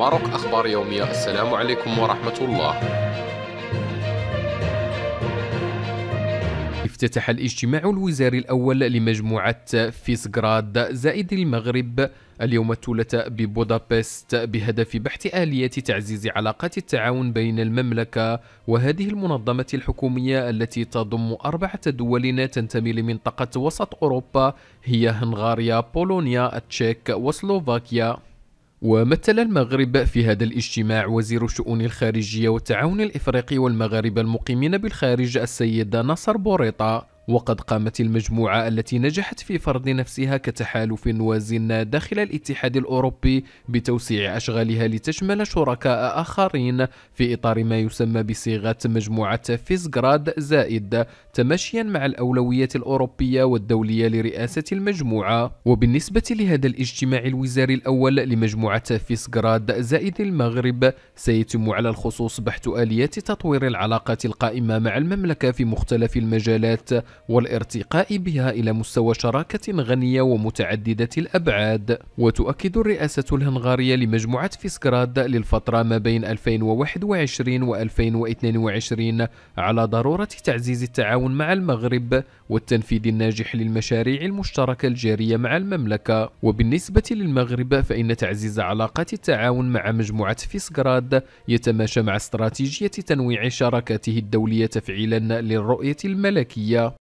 ماروك أخبار يومية السلام عليكم ورحمة الله افتتح الاجتماع الوزاري الأول لمجموعة فيسغراد زائد المغرب اليوم الثلاثاء ببودابست بهدف بحث آلية تعزيز علاقات التعاون بين المملكة وهذه المنظمة الحكومية التي تضم أربعة دول تنتمي لمنطقة وسط أوروبا هي هنغاريا، بولونيا، التشيك وسلوفاكيا ومثل المغرب في هذا الاجتماع وزير الشؤون الخارجية والتعاون الإفريقي والمغاربة المقيمين بالخارج السيد نصر بوريطة وقد قامت المجموعة التي نجحت في فرض نفسها كتحالف وازن داخل الاتحاد الأوروبي بتوسيع أشغالها لتشمل شركاء آخرين في إطار ما يسمى بصيغة مجموعة فيزغراد زائد تماشيا مع الأولويات الأوروبية والدولية لرئاسة المجموعة وبالنسبة لهذا الاجتماع الوزاري الأول لمجموعة فيزغراد زائد المغرب سيتم على الخصوص بحث آليات تطوير العلاقات القائمة مع المملكة في مختلف المجالات والارتقاء بها إلى مستوى شراكة غنية ومتعددة الأبعاد وتؤكد الرئاسة الهنغارية لمجموعة فيسكراد للفترة ما بين 2021 و 2022 على ضرورة تعزيز التعاون مع المغرب والتنفيذ الناجح للمشاريع المشتركة الجارية مع المملكة وبالنسبة للمغرب فإن تعزيز علاقات التعاون مع مجموعة فيسكراد يتماشى مع استراتيجية تنويع شراكاته الدولية تفعيلا للرؤية الملكية